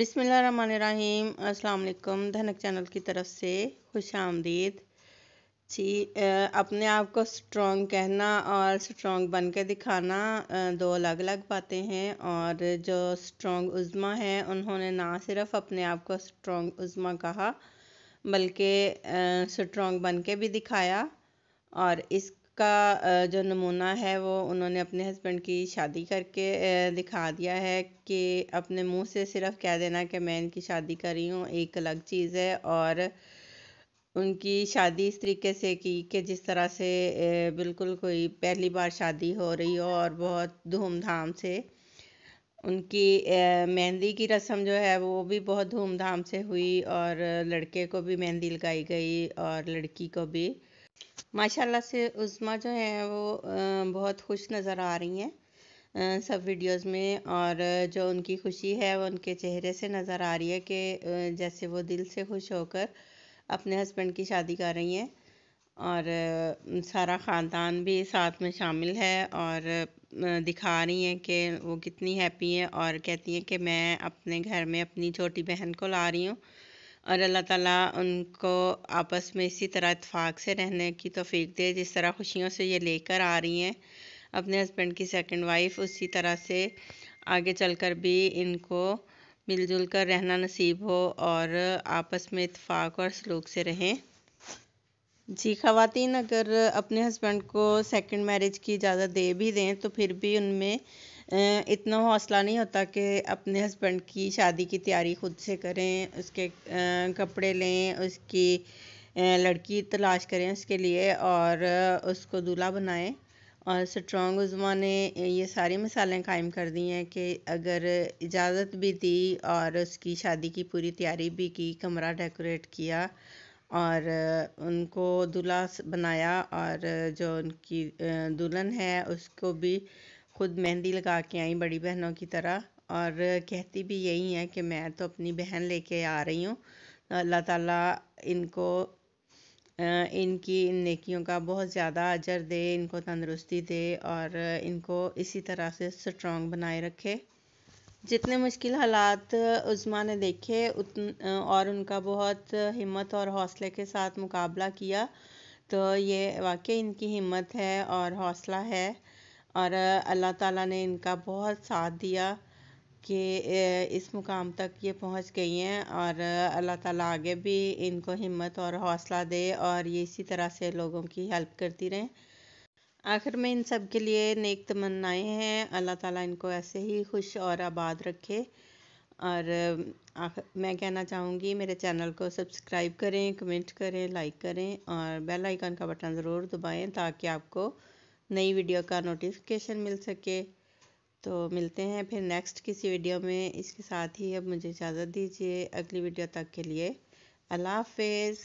बिसमीम् अल्लाम धनक चैनल की तरफ से खुश आमदीद जी अपने आप को स्ट्रॉन्ग कहना और स्ट्रॉन्ग बन के दिखाना दो अलग अलग बातें हैं और जो स्ट्रॉन्ग उज़मा हैं उन्होंने ना सिर्फ अपने आप को स्ट्रॉन्ग उज़मा कहा बल्कि स्ट्रॉन्ग बन के भी दिखाया और इस का जो नमूना है वो उन्होंने अपने हस्बैंड की शादी करके दिखा दिया है कि अपने मुंह से सिर्फ कह देना कि मैं इनकी शादी करी हूँ एक अलग चीज़ है और उनकी शादी इस तरीके से की कि जिस तरह से बिल्कुल कोई पहली बार शादी हो रही हो और बहुत धूमधाम से उनकी मेहंदी की रस्म जो है वो भी बहुत धूमधाम से हुई और लड़के को भी मेहंदी लगाई गई और लड़की को भी माशाल्लाह से उज़मा जो हैं वो बहुत खुश नज़र आ रही हैं सब वीडियोस में और जो उनकी खुशी है वो उनके चेहरे से नज़र आ रही है कि जैसे वो दिल से खुश होकर अपने हस्बैंड की शादी कर रही हैं और सारा ख़ानदान भी साथ में शामिल है और दिखा रही हैं कि वो कितनी हैप्पी हैं और कहती हैं कि मैं अपने घर में अपनी छोटी बहन को ला रही हूँ और अल्लाह ताला उनको आपस में इसी तरह इतफाक़ से रहने की तोफ़ीक दे जिस तरह खुशियों से ये लेकर आ रही हैं अपने हस्बैंड की सेकंड वाइफ उसी तरह से आगे चलकर भी इनको मिलजुल कर रहना नसीब हो और आपस में इतफाक़ और सलूक से रहें जी खातन अगर अपने हस्बैंड को सेकंड मैरिज की इजाज़त दे भी दें तो फिर भी उनमें इतना हौसला नहीं होता कि अपने हस्बैंड की शादी की तैयारी खुद से करें उसके कपड़े लें उसकी लड़की तलाश करें उसके लिए और उसको दूल्हा बनाएं और स्ट्रॉन्ग उज़मा ने ये सारी मिसालें कायम कर दी हैं कि अगर इजाज़त भी दी और उसकी शादी की पूरी तैयारी भी की कमरा डेकोरेट किया और उनको दूल्हा बनाया और जो उनकी दुल्हन है उसको भी खुद मेहंदी लगा के आई बड़ी बहनों की तरह और कहती भी यही है कि मैं तो अपनी बहन लेके आ रही हूँ अल्लाह ताला इनको इनकी इन नेकियों का बहुत ज़्यादा अजर दे इनको तंदरुस्ती दे और इनको इसी तरह से स्ट्रॉन्ग बनाए रखे जितने मुश्किल हालात उज़मा ने देखे उतन और उनका बहुत हिम्मत और हौसले के साथ मुकाबला किया तो ये वाकई इनकी हिम्मत है और हौसला है और अल्लाह ताला ने इनका बहुत साथ दिया कि इस मुकाम तक ये पहुंच गई हैं और अल्लाह ताला आगे भी इनको हिम्मत और हौसला दे और ये इसी तरह से लोगों की हेल्प करती रहें आखिर में इन सब के लिए नेक तमन्नाएं हैं अल्लाह ताला इनको ऐसे ही खुश और आबाद रखे और आखिर मैं कहना चाहूँगी मेरे चैनल को सब्सक्राइब करें कमेंट करें लाइक करें और बेल आइकन का बटन ज़रूर दबाएं ताकि आपको नई वीडियो का नोटिफिकेशन मिल सके तो मिलते हैं फिर नेक्स्ट किसी वीडियो में इसके साथ ही अब मुझे इजाज़त दीजिए अगली वीडियो तक के लिए अल्लाह हाफिज़